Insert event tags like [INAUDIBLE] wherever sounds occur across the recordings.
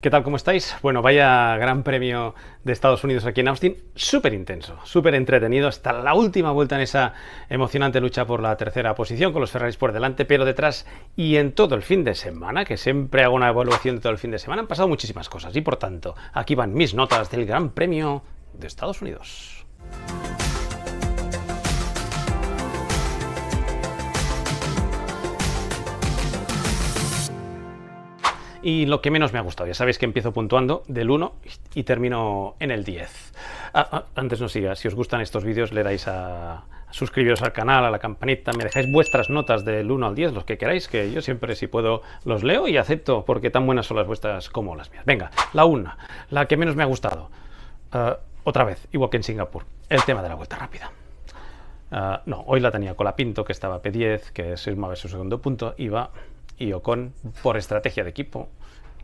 ¿Qué tal? ¿Cómo estáis? Bueno, vaya gran premio de Estados Unidos aquí en Austin. Súper intenso, súper entretenido hasta la última vuelta en esa emocionante lucha por la tercera posición con los Ferraris por delante, pero detrás y en todo el fin de semana, que siempre hago una evaluación de todo el fin de semana, han pasado muchísimas cosas y por tanto, aquí van mis notas del Gran Premio de Estados Unidos. y lo que menos me ha gustado. Ya sabéis que empiezo puntuando del 1 y termino en el 10. Ah, ah, antes no siga, si os gustan estos vídeos le dais a, suscribiros al canal, a la campanita, me dejáis vuestras notas del 1 al 10, los que queráis, que yo siempre si puedo los leo y acepto, porque tan buenas son las vuestras como las mías. Venga, la 1, la que menos me ha gustado. Ah, otra vez, igual que en Singapur, el tema de la vuelta rápida. no, hoy la tenía con la Pinto, que estaba P10, que es el ver su segundo punto, iba y Ocon por estrategia de equipo,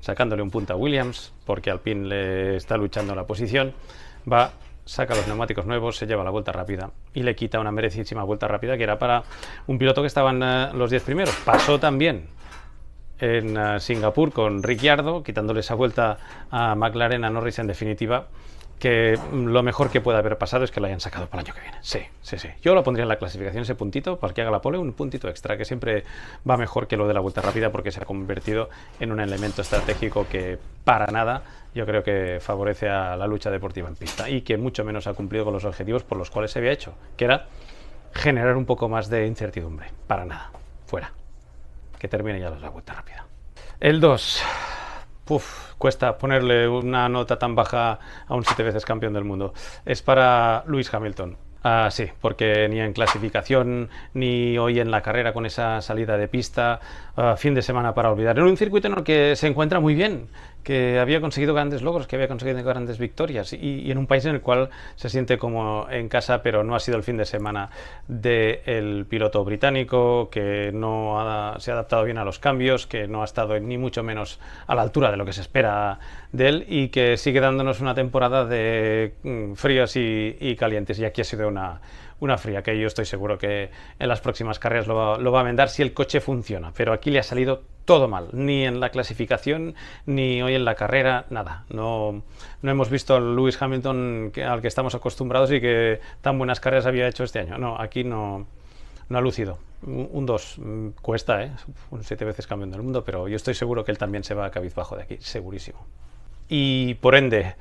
sacándole un punto a Williams porque Alpine le está luchando la posición, va, saca los neumáticos nuevos, se lleva la vuelta rápida y le quita una merecísima vuelta rápida que era para un piloto que estaban eh, los 10 primeros. Pasó también en eh, Singapur con Ricciardo, quitándole esa vuelta a McLaren, a Norris en definitiva que lo mejor que puede haber pasado es que lo hayan sacado para el año que viene. Sí, sí, sí. Yo lo pondría en la clasificación ese puntito para que haga la pole, un puntito extra que siempre va mejor que lo de la vuelta rápida porque se ha convertido en un elemento estratégico que para nada yo creo que favorece a la lucha deportiva en pista y que mucho menos ha cumplido con los objetivos por los cuales se había hecho, que era generar un poco más de incertidumbre. Para nada. Fuera. Que termine ya la vuelta rápida. El 2. Puff, cuesta ponerle una nota tan baja a un siete veces campeón del mundo. Es para Lewis Hamilton. Ah, sí, porque ni en clasificación, ni hoy en la carrera con esa salida de pista, ah, fin de semana para olvidar. En un circuito en el que se encuentra muy bien, que había conseguido grandes logros, que había conseguido grandes victorias y, en un país en el cual se siente como en casa, pero no ha sido el fin de semana del piloto británico, que no se ha adaptado bien a los cambios, que no ha estado ni mucho menos a la altura de lo que se espera de él y que sigue dándonos una temporada de mm, fríos y, y calientes. Y aquí ha sido una, una fría, que yo estoy seguro que en las próximas carreras lo va, a vendar si el coche funciona. Pero aquí le ha salido todo mal, ni en la clasificación, ni hoy en la carrera, nada. No, no hemos visto al Lewis Hamilton al que estamos acostumbrados y que tan buenas carreras había hecho este año. No, aquí no, no ha lucido. Un 2 mm, cuesta, ¿eh? Un siete veces campeón el mundo, pero yo estoy seguro que él también se va a cabizbajo de aquí, segurísimo. Y por ende,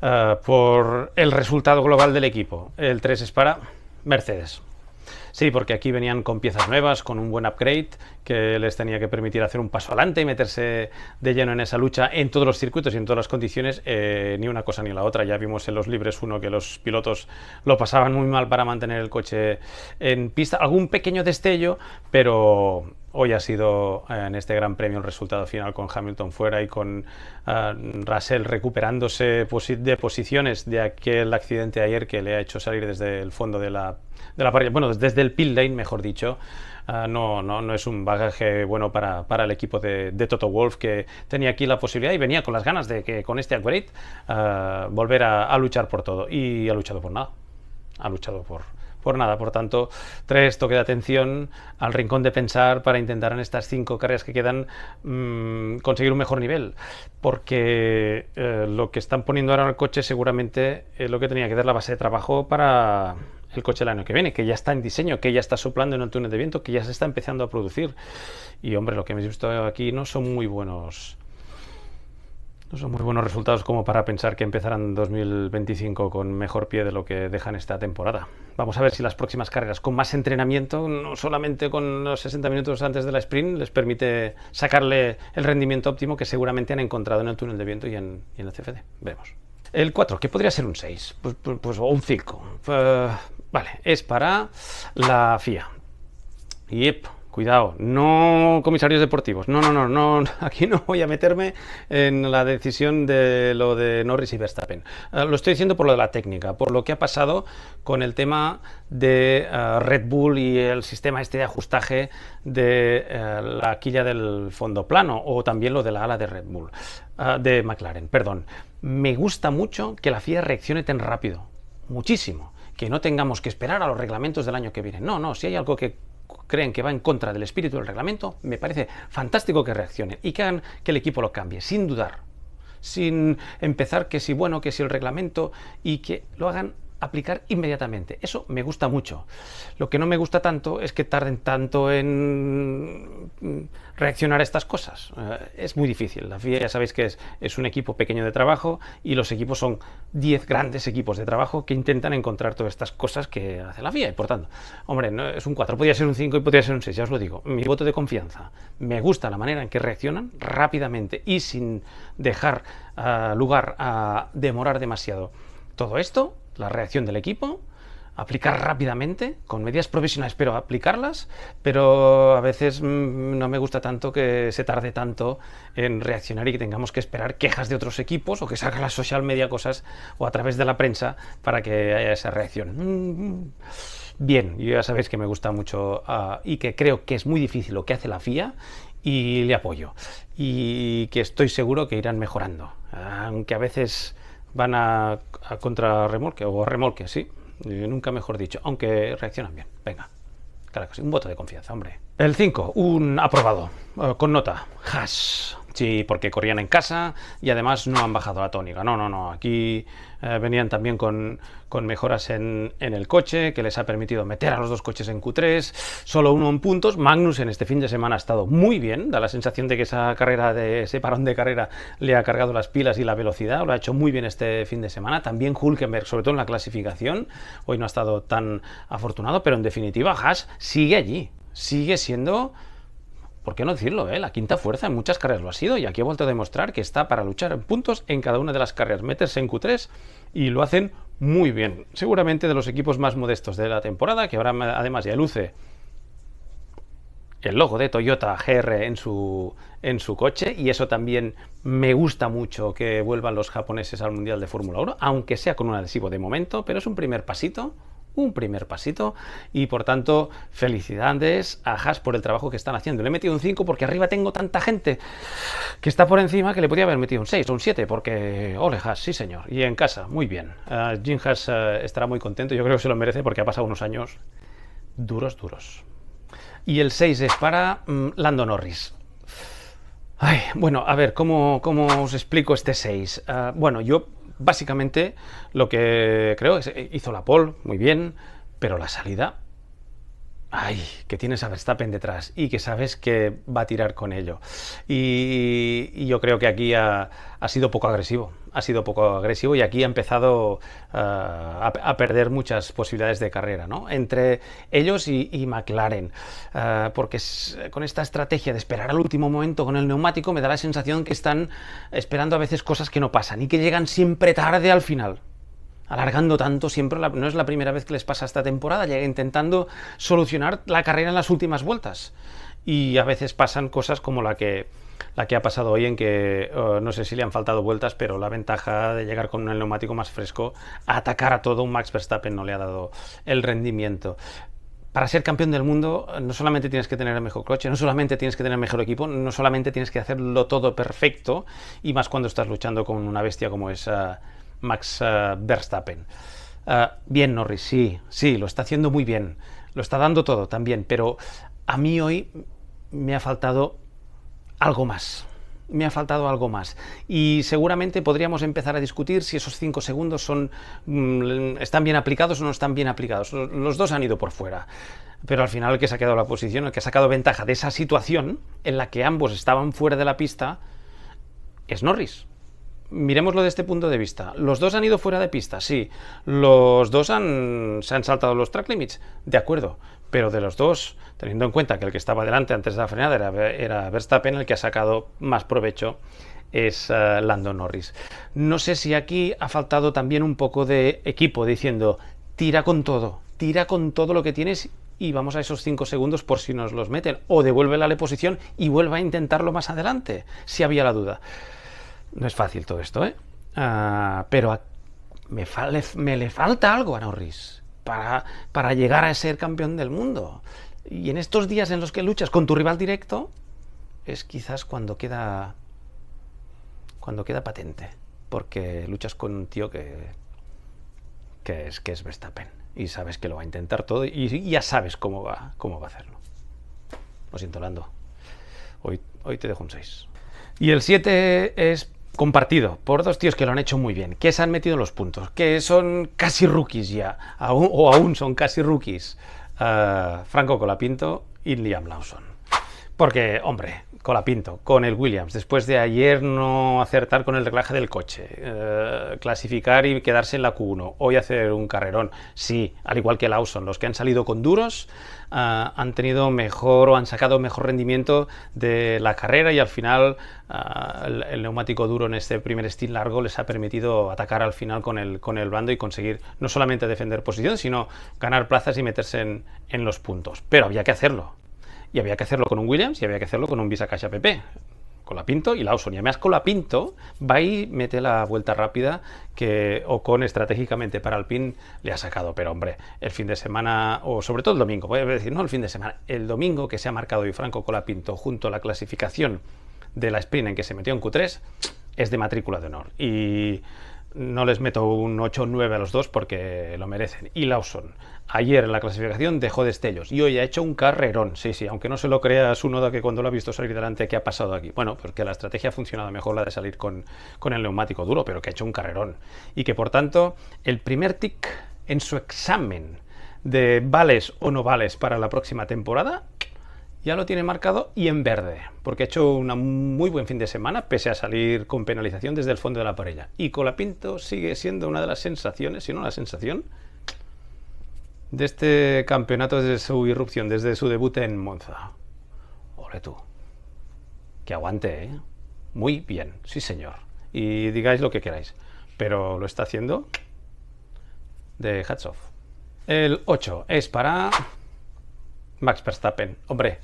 ah, por el resultado global del equipo, el 3 es para... Mercedes. Sí, porque aquí venían con piezas nuevas, con un buen upgrade que les tenía que permitir hacer un paso adelante y meterse de lleno en esa lucha en todos los circuitos y en todas las condiciones, eh, ni una cosa ni la otra. Ya vimos en los libres uno que los pilotos lo pasaban muy mal para mantener el coche en pista. Algún pequeño destello, pero Hoy ha sido eh, en este Gran Premio el resultado final con Hamilton fuera y con eh, Russell recuperándose de posiciones de aquel accidente ayer que le ha hecho salir desde el fondo de la, parrilla, bueno, desde el pit lane, mejor dicho. Eh, no, no, no, es un bagaje bueno para, el equipo de, de, Toto Wolf que tenía aquí la posibilidad y venía con las ganas de que con este upgrade volver a luchar por todo y ha luchado por nada ha luchado por por nada. Por tanto, tres, toque de atención al rincón de pensar para intentar en estas cinco carreras que quedan mm, conseguir un mejor nivel. Porque eh, lo que están poniendo ahora en el coche seguramente es lo que tenía que dar la base de trabajo para el coche el año que viene, que ya está en diseño, que ya está soplando en un túnel de viento, que ya se está empezando a producir. Y hombre, lo que hemos visto aquí no son muy buenos no son muy buenos resultados como para pensar que empezarán 2025 con mejor pie de lo que dejan esta temporada. Vamos a ver si las próximas carreras con más entrenamiento, no solamente con los 60 minutos antes de la sprint, les permite sacarle el rendimiento óptimo que seguramente han encontrado en el túnel de viento y en, el CFD. Veremos. El 4, que podría ser un 6, pues, pues, pues un 5. Eh, vale, es para la FIA. Yep, Cuidado, no comisarios deportivos. No, no, no, no. [LAUGHS] Aquí no voy a meterme en la decisión de lo de Norris y Verstappen. Eh, lo estoy diciendo por lo de la técnica, por lo que ha pasado con el tema de eh, Red Bull y el sistema este de ajustaje de eh, la quilla del fondo plano o también lo de la ala de Red Bull, de McLaren, perdón. Me gusta mucho que la FIA reaccione tan rápido, muchísimo que no tengamos que esperar a los reglamentos del año que viene. No, no, si hay algo que creen que va en contra del espíritu del reglamento, me parece fantástico que reaccionen y que el equipo lo cambie, sin dudar, sin empezar que si bueno, que si el reglamento y que lo hagan aplicar inmediatamente. Eso me gusta mucho. Lo que no me gusta tanto es que tarden tanto en mm, reaccionar a estas cosas. Eh, es muy difícil. La FIA ya sabéis que es, es, un equipo pequeño de trabajo y los equipos son 10 grandes equipos de trabajo que intentan encontrar todas estas cosas que hace la FIA. Y por tanto, hombre, no, es un 4, podría ser un 5 y podría ser un 6, ya os lo digo. Mi voto de confianza. Me gusta la manera en que reaccionan rápidamente y sin dejar ah, lugar a demorar demasiado. Todo esto la reacción del equipo, aplicar rápidamente, con medidas provisionales, pero aplicarlas, pero a veces mm, no me gusta tanto que se tarde tanto en reaccionar y que tengamos que esperar quejas de otros equipos o que salga las social media cosas o a través de la prensa para que haya esa reacción. Mm, mm. Bien, ya sabéis que me gusta mucho ah, y que creo que es muy difícil lo que hace la FIA y le apoyo y que estoy seguro que irán mejorando, aunque a veces van a, contra remolque o remolque, sí. Eh, nunca mejor dicho, aunque reaccionan bien. Venga, claro un voto de confianza, hombre. El 5, un aprobado, eh, con nota, Haas, Sí, porque corrían en casa y además no han bajado la tónica. No, no, no. Aquí eh, venían también con, mejoras en, el coche, que les ha permitido meter a los dos coches en Q3, solo uno en puntos. Magnus en este fin de semana ha estado muy bien. Da la sensación de que esa carrera de ese parón de carrera le ha cargado las pilas y la velocidad. Lo ha hecho muy bien este fin de semana. También Hulkenberg, sobre todo en la clasificación. Hoy no ha estado tan afortunado, pero en definitiva, Haas sigue allí sigue siendo, ¿por qué no decirlo? Eh? La quinta fuerza en muchas carreras lo ha sido y aquí ha vuelto a demostrar que está para luchar en puntos en cada una de las carreras, meterse en Q3 y lo hacen muy bien. Seguramente de los equipos más modestos de la temporada, que ahora además ya luce el logo de Toyota GR en su, en su coche y eso también me gusta mucho que vuelvan los japoneses al Mundial de Fórmula 1, aunque sea con un adhesivo de momento, pero es un primer pasito un primer pasito y por tanto felicidades a Haas por el trabajo que están haciendo. Le he metido un 5 porque arriba tengo tanta gente que está por encima que le podría haber metido un 6 o un 7 porque ole Haas, sí señor, y en casa, muy bien. Uh, Jim Haas eh, estará muy contento, yo creo que se lo merece porque ha pasado unos años duros, duros. Y el 6 es para landon mm, Lando Norris. Ay, bueno, a ver, ¿cómo, cómo os explico este 6? Ah, bueno, yo básicamente lo que creo es eh, hizo la pole muy bien, pero la salida ay, que tienes a Verstappen detrás y que sabes que va a tirar con ello. Y, yo creo que aquí ha, sido poco agresivo, ha sido poco agresivo y aquí ha empezado ah, a, perder muchas posibilidades de carrera, ¿no? Entre ellos y, McLaren, ah, porque con esta estrategia de esperar al último momento con el neumático me da la sensación que están esperando a veces cosas que no pasan y que llegan siempre tarde al final alargando tanto siempre, no es la primera vez que les pasa esta temporada, llega intentando solucionar la carrera en las últimas vueltas. Y a veces pasan cosas como la que, la que ha pasado hoy, en que eh, no sé si le han faltado vueltas, pero la ventaja de llegar con un neumático más fresco, a atacar a todo un Max Verstappen no le ha dado el rendimiento para ser campeón del mundo eh, no solamente tienes que tener el mejor coche, no solamente tienes que tener el mejor equipo, no solamente tienes que hacerlo todo perfecto, y más cuando estás luchando con una bestia como esa. Max eh, Verstappen. Eh, bien, Norris, sí, sí, lo está haciendo muy bien, lo está dando todo también, pero a mí hoy me ha faltado algo más. Me ha faltado algo más. Y seguramente podríamos empezar a discutir si esos cinco segundos son, mm, están bien aplicados o no están bien aplicados. Los dos han ido por fuera. Pero al final el que se ha quedado la posición, el que ha sacado ventaja de esa situación en la que ambos estaban fuera de la pista, es Norris miremoslo desde este punto de vista. Los dos han ido fuera de pista, sí. Los dos han, se han saltado los track limits, de acuerdo. Pero de los dos, teniendo en cuenta que el que estaba delante antes de la frenada era, Verstappen, el que ha sacado más provecho es Landon eh, Lando Norris. No sé si aquí ha faltado también un poco de equipo diciendo, tira con todo, tira con todo lo que tienes y vamos a esos 5 segundos por si nos los meten. O devuelve la posición y vuelva a intentarlo más adelante, si había la duda. No es fácil todo esto, ¿eh? Ah, pero me, le, falta algo a Norris para, para llegar a ser campeón del mundo. Y en estos días en los que luchas con tu rival directo, es quizás cuando queda. cuando queda patente. Porque luchas con un tío que. que es, que es Verstappen. Y sabes que lo va a intentar todo y, ya sabes cómo va, cómo va a hacerlo. Lo siento, Lando. Hoy, hoy te dejo un 6. Y el 7 es compartido por dos tíos que lo han hecho muy bien, que se han metido los puntos, que son casi rookies ya, o aún son casi rookies, eh, Franco Colapinto y Liam Lawson. Porque, hombre, Pinto, con el Williams, después de ayer no acertar con el reglaje del coche, eh, clasificar y quedarse en la Q1, hoy hacer un carrerón, sí, al igual que Lawson, los que han salido con duros eh, han tenido mejor o han sacado mejor rendimiento de la carrera y al final eh, el, neumático duro en este primer stint largo les ha permitido atacar al final con el, con el bando y conseguir no solamente defender posición, sino ganar plazas y meterse en los puntos, pero había que hacerlo, y había que hacerlo con un Williams y había que hacerlo con un Visa Cash App. Con la Pinto y Lawson. Y además con la Pinto va y mete la vuelta rápida que Ocon estratégicamente para PIN le ha sacado. Pero hombre, el fin de semana, o sobre todo el domingo, voy a decir, no el fin de semana, el domingo que se ha marcado y Franco con la Pinto junto a la clasificación de la sprint en que se metió en Q3 es de matrícula de honor. Y no les meto un 8-9 o a los dos porque lo merecen. Y Lawson, ayer en la clasificación dejó destellos y hoy ha hecho un carrerón. Sí, sí, aunque no se lo crea noda que cuando lo ha visto salir delante, ¿qué ha pasado aquí? Bueno, porque pues la estrategia ha funcionado mejor la de salir con, con el neumático duro, pero que ha hecho un carrerón. Y que por tanto, el primer tic en su examen de vales o no vales para la próxima temporada ya lo tiene marcado y en verde, porque ha hecho un muy buen fin de semana, pese a salir con penalización desde el fondo de la parrilla. Y Colapinto sigue siendo una de las sensaciones, si no la sensación, de este campeonato desde su irrupción, desde su debut en Monza. Ole tú. Que aguante, ¿eh? Muy bien, sí señor. Y digáis lo que queráis. Pero lo está haciendo de hats off. El 8 es para Max Verstappen. Hombre,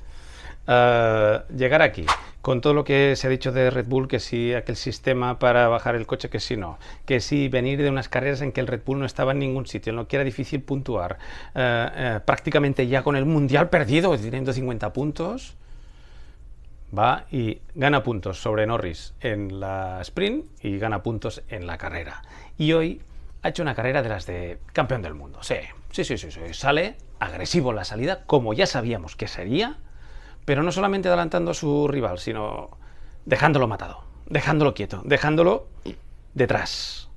llegar aquí, con todo lo que se ha dicho de Red Bull, que si aquel sistema para bajar el coche, que si no, que si venir de unas carreras en que el Red Bull no estaba en ningún sitio, en lo que era difícil puntuar, eh, eh, prácticamente ya con el Mundial perdido, teniendo 50 puntos, va y gana puntos sobre Norris en la sprint y gana puntos en la carrera. Y hoy ha hecho una carrera de las de campeón del mundo, sí, sí, sí, sí, sale agresivo la salida, como ya sabíamos que sería, pero no solamente adelantando a su rival, sino dejándolo matado, dejándolo quieto, dejándolo detrás.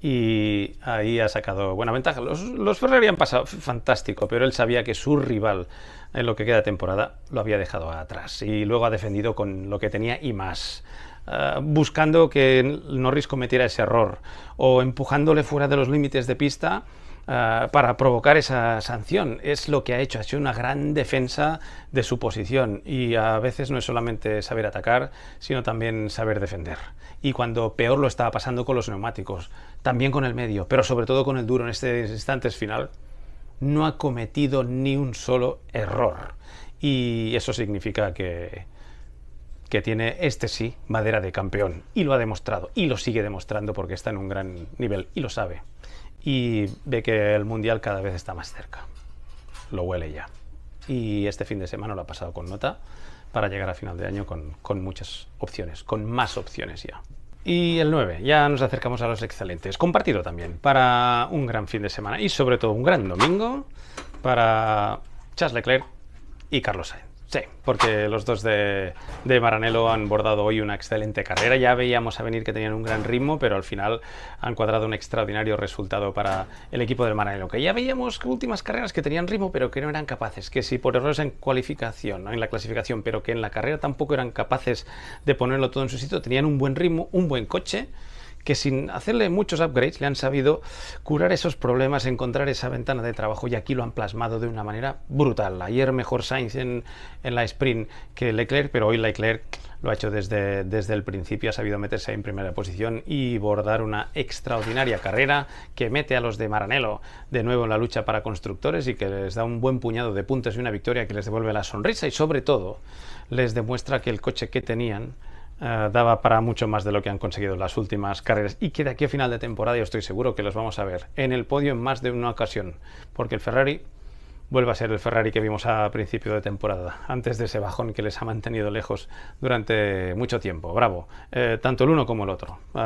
Y ahí ha sacado buena ventaja. Los, los Ferrari han pasado fantástico, pero él sabía que su rival en lo que queda temporada lo había dejado atrás. Y luego ha defendido con lo que tenía y más. Ah, buscando que Norris cometiera ese error o empujándole fuera de los límites de pista Ah, para provocar esa sanción. Es lo que ha hecho, ha hecho una gran defensa de su posición y a veces no es solamente saber atacar, sino también saber defender. Y cuando peor lo estaba pasando con los neumáticos, también con el medio, pero sobre todo con el duro en este instante final, no ha cometido ni un solo error. Y eso significa que, que tiene este sí madera de campeón y lo ha demostrado y lo sigue demostrando porque está en un gran nivel y lo sabe y ve que el Mundial cada vez está más cerca. Lo huele ya. Y este fin de semana lo ha pasado con nota para llegar a final de año con, con muchas opciones, con más opciones ya. Y el 9, ya nos acercamos a los excelentes. Compartido también para un gran fin de semana y sobre todo un gran domingo para Charles Leclerc y Carlos Sainz. Sí, porque los dos de, de Maranello han bordado hoy una excelente carrera. Ya veíamos a venir que tenían un gran ritmo, pero al final han cuadrado un extraordinario resultado para el equipo del Maranello. Que ya veíamos que últimas carreras que tenían ritmo, pero que no eran capaces. Que si por errores en cualificación, en la clasificación, pero que en la carrera tampoco eran capaces de ponerlo todo en su sitio, tenían un buen ritmo, un buen coche que sin hacerle muchos upgrades le han sabido curar esos problemas, encontrar esa ventana de trabajo y aquí lo han plasmado de una manera brutal. Ayer mejor Sainz en, la sprint que Leclerc, pero hoy Leclerc lo ha hecho desde, desde el principio, ha sabido meterse en primera posición y bordar una extraordinaria carrera que mete a los de Maranello de nuevo en la lucha para constructores y que les da un buen puñado de puntos y una victoria que les devuelve la sonrisa y sobre todo les demuestra que el coche que tenían eh, daba para mucho más de lo que han conseguido las últimas carreras y que de aquí a final de temporada yo estoy seguro que los vamos a ver en el podio en más de una ocasión, porque el Ferrari vuelve a ser el Ferrari que vimos a principio de temporada, antes de ese bajón que les ha mantenido lejos durante mucho tiempo. Bravo, eh, tanto el uno como el otro, eh,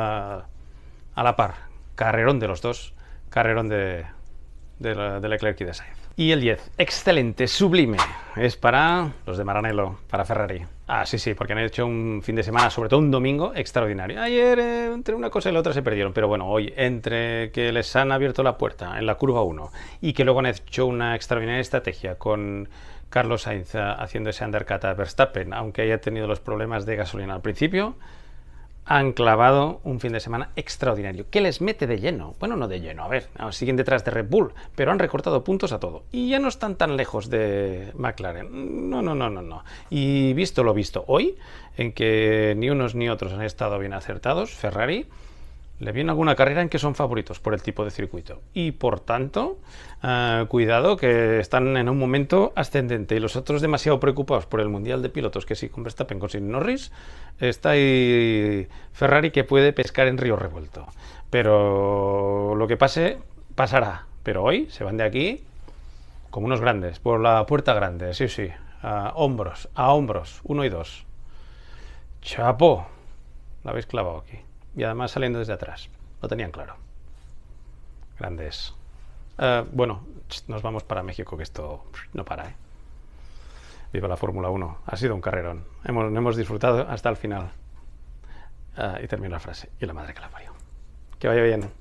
a la par, carrerón de los dos, carrerón de, de, de Leclerc y de Sainz. Y el 10, excelente, sublime, es para los de Maranello, para Ferrari. Ah, sí, sí, porque han hecho un fin de semana, sobre todo un domingo, extraordinario. Ayer eh, entre una cosa y la otra se perdieron, pero bueno, hoy entre que les han abierto la puerta en la curva 1 y que luego han hecho una extraordinaria estrategia con Carlos Sainz eh, haciendo ese undercut a Verstappen, aunque haya tenido los problemas de gasolina al principio, han clavado un fin de semana extraordinario. ¿Qué les mete de lleno? Bueno, no de lleno, a ver, siguen detrás de Red Bull, pero han recortado puntos a todo. Y ya no están tan lejos de McLaren. No, no, no, no, no. Y visto lo visto hoy, en que ni unos ni otros han estado bien acertados, Ferrari le viene alguna carrera en que son favoritos por el tipo de circuito. Y por tanto, eh, cuidado que están en un momento ascendente y los otros demasiado preocupados por el Mundial de Pilotos, que sí con Verstappen, con Sin Norris, está ahí Ferrari que puede pescar en río revuelto. Pero lo que pase, pasará. Pero hoy se van de aquí como unos grandes, por la puerta grande, sí, sí, a hombros, a hombros, uno y dos. Chapo, la habéis clavado aquí y además saliendo desde atrás. Lo tenían claro. Grandes. Eh, bueno, nos vamos para México, que esto no para, ¿eh? Viva la Fórmula 1. Ha sido un carrerón. Hemos, hemos disfrutado hasta el final. Eh, y termino la frase. Y la madre que la parió. Que vaya bien.